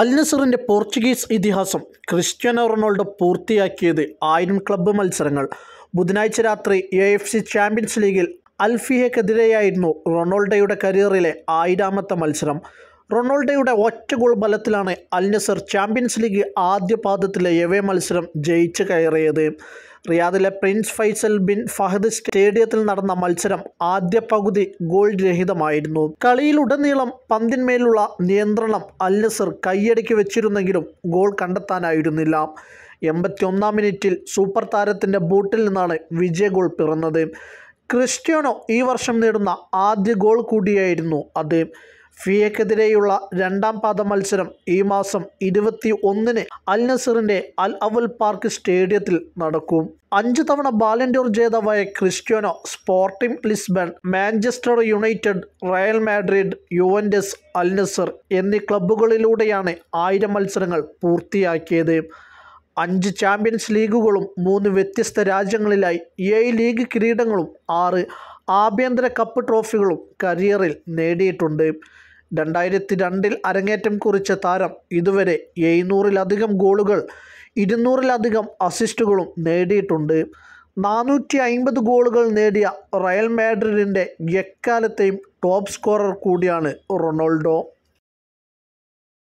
അൽ Portuguese ഇതിഹാസം Cristiano Ronaldo പൂർത്തിയാക്കിയത് ആയിരം ക്ലബ്ബ് മത്സരങ്ങൾ ബുധനാഴ്ച രാത്രി എ എഫ് സി ചാമ്പ്യൻസ് ലീഗിൽ അൽഫിഹയ്ക്കെതിരെയായിരുന്നു റൊണാൾഡോയുടെ കരിയറിലെ ആയിരാമത്തെ മത്സരം റൊണാൾഡോയുടെ ഒറ്റ ഗോൾ ബലത്തിലാണ് അൽ നസർ ചാമ്പ്യൻസ് ലീഗ് ആദ്യ പാദത്തിലെ എവേ മത്സരം ജയിച്ചു കയറിയത് റിയാദിലെ പ്രിൻസ് ഫൈസൽ ബിൻ ഫഹദ് സ്റ്റേഡിയത്തിൽ നടന്ന മത്സരം ആദ്യ പകുതി ഗോൾ രഹിതമായിരുന്നു കളിയിലുടനീളം പന്തിന്മേലുള്ള നിയന്ത്രണം അൽനസർ നസർ വെച്ചിരുന്നെങ്കിലും ഗോൾ കണ്ടെത്താനായിരുന്നില്ല എൺപത്തിയൊന്നാം മിനിറ്റിൽ സൂപ്പർ താരത്തിൻ്റെ ബൂട്ടിൽ നിന്നാണ് വിജയ ഗോൾ പിറന്നത് ക്രിസ്ത്യാനോ ഈ വർഷം നേടുന്ന ആദ്യ ഗോൾ കൂടിയായിരുന്നു അത് ഫിയക്കെതിരെയുള്ള രണ്ടാം പാദ മത്സരം ഈ മാസം ഇരുപത്തി ഒന്നിന് അൽ നസറിൻ്റെ അൽ അവൽ പാർക്ക് സ്റ്റേഡിയത്തിൽ നടക്കും അഞ്ച് തവണ ബാലൻഡോർ ജേതാവായ Cristiano Sporting Lisbon Manchester United Real Madrid Juventus Al Nassr എന്നീ ക്ലബ്ബുകളിലൂടെയാണ് ആയിരം മത്സരങ്ങൾ പൂർത്തിയാക്കിയത് അഞ്ച് ചാമ്പ്യൻസ് ലീഗുകളും മൂന്ന് വ്യത്യസ്ത രാജ്യങ്ങളിലായി ഏഴ് ലീഗ് കിരീടങ്ങളും ആറ് ആഭ്യന്തര കപ്പ് ട്രോഫികളും കരിയറിൽ നേടിയിട്ടുണ്ട് രണ്ടായിരത്തി രണ്ടിൽ അരങ്ങേറ്റം കുറിച്ച താരം ഇതുവരെ എഴുന്നൂറിലധികം ഗോളുകൾ ഇരുന്നൂറിലധികം അസിസ്റ്റുകളും നേടിയിട്ടുണ്ട് നാനൂറ്റി അൻപത് ഗോളുകൾ നേടിയ റയൽ മാഡ്രിഡിൻ്റെ എക്കാലത്തെയും ടോപ്പ് സ്കോറർ കൂടിയാണ് റൊണാൾഡോ